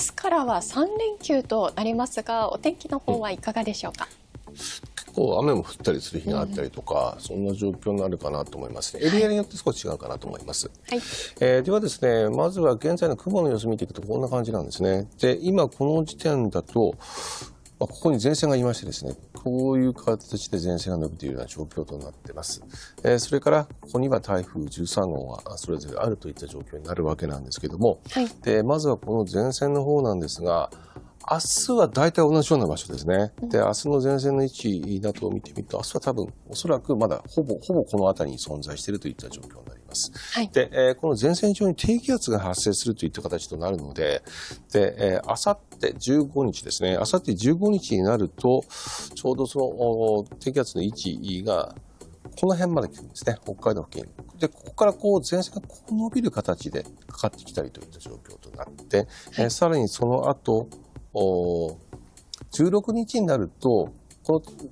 明日からは3連休となりますがお天気の方はいかがでしょうか、うん、結構雨も降ったりする日があったりとか、うん、そんな状況になるかなと思いますねエリアによって少し違うかなと思います、はい、えー、ではですねまずは現在の雲の様子見ていくとこんな感じなんですねで今この時点だとまあ、ここに前線がいましてですね、こういう形で前線が伸びているような状況となっています。えー、それから、ここには台風13号がそれぞれあるといった状況になるわけなんですけども、はい、でまずはこの前線の方なんですが、明日は大体同じような場所ですね。で、明日の前線の位置などを見てみると、明日は多分、おそらくまだほぼ、ほぼこの辺りに存在しているといった状況になります。ます。はい、で、えー、この前線上に低気圧が発生するといった形となるので、で、えー、あさって15日ですね、あさって15日になると、ちょうどその低気圧の位置が、この辺まで来るんですね、北海道付近。で、ここからこう前線がこう伸びる形でかかってきたりといった状況となって、はい、えー、さらにその後、お16日になると、この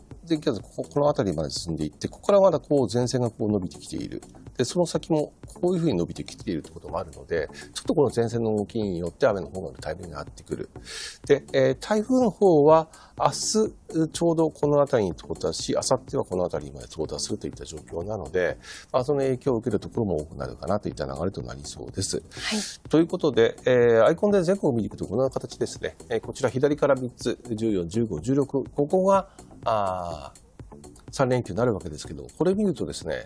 ここの辺りまで進んでいって、ここからまだこう前線がこう伸びてきている。で、その先もこういうふうに伸びてきているということもあるので、ちょっとこの前線の動きによって雨の方がタイミングってくる。で、えー、台風の方は明日ちょうどこの辺りに到達し、明後日はこの辺りまで到達するといった状況なので、まあ、その影響を受けるところも多くなるかなといった流れとなりそうです。はい、ということで、えー、アイコンで全国を見ていくとこんな形ですね。えー、こちら左から3つ、14、15、16、ここがあ3連休になるわけですけど、これ見るとですね、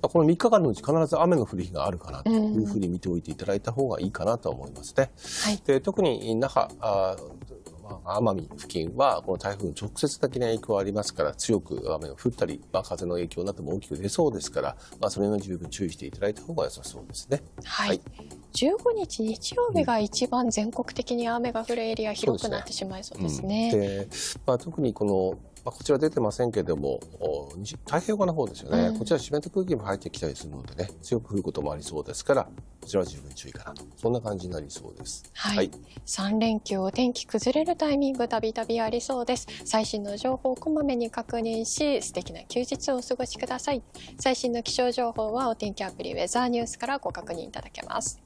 この3日間のうち必ず雨の降る日があるかなというふうに見ておいていただいた方がいいかなと思いますね。はい、で特に那覇あ奄美付近はこの台風の直接的な影響がありますから強く雨が降ったり、まあ、風の影響なども大きく出そうですから、まあ、それに十分注意していただいた方が良さそうですね。はい、はい、15日日曜日が一番全国的に雨が降るエリア広くなってしまいそうですね。うん、でまあ、特にこのまあ、こちら出てませんけども、太平洋側の方ですよね、うん、こちら湿った空気も入ってきたりするのでね、強く降ることもありそうですから、こちらは十分注意かなと、そんな感じになりそうです。はい。はい、3連休、お天気崩れるタイミング、たびたびありそうです。最新の情報をこまめに確認し、素敵な休日をお過ごしください。最新の気象情報は、お天気アプリウェザーニュースからご確認いただけます。